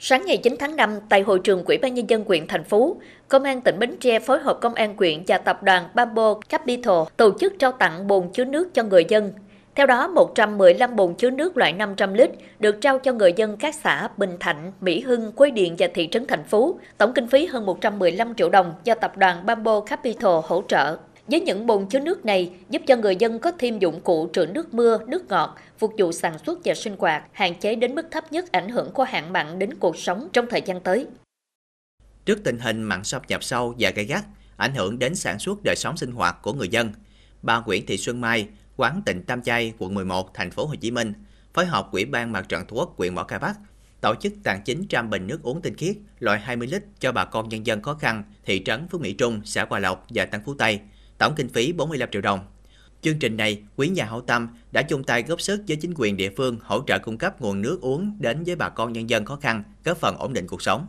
Sáng ngày 9 tháng 5, tại hội trường Quỹ ban Nhân dân quyện thành phố, Công an tỉnh Bến Tre phối hợp Công an quyện và tập đoàn Bambo Capital tổ chức trao tặng bồn chứa nước cho người dân. Theo đó, 115 bồn chứa nước loại 500 lít được trao cho người dân các xã Bình Thạnh, Mỹ Hưng, Quế Điện và thị trấn thành phố. Tổng kinh phí hơn 115 triệu đồng do tập đoàn Bambo Capital hỗ trợ. Với những bồn chứa nước này giúp cho người dân có thêm dụng cụ trữ nước mưa, nước ngọt, phục vụ sản xuất và sinh hoạt, hạn chế đến mức thấp nhất ảnh hưởng của hạn mặn đến cuộc sống trong thời gian tới. Trước tình hình mặn xâm nhập sâu và gây gắt, ảnh hưởng đến sản xuất đời sống sinh hoạt của người dân, bà Nguyễn Thị Xuân Mai, quán Tịnh Tam Chay, quận 11, thành phố Hồ Chí Minh, phối hợp Quỹ ban Mặt trận Tổ quốc huyện Mỏ Cày Bắc tổ chức tặng 900 bình nước uống tinh khiết loại 20 lít cho bà con nhân dân khó khăn thị trấn Phước Mỹ Trung, xã Hòa Lộc và Tân Phú Tây tổng kinh phí 45 triệu đồng. Chương trình này, quý nhà hảo tâm đã chung tay góp sức với chính quyền địa phương hỗ trợ cung cấp nguồn nước uống đến với bà con nhân dân khó khăn, góp phần ổn định cuộc sống.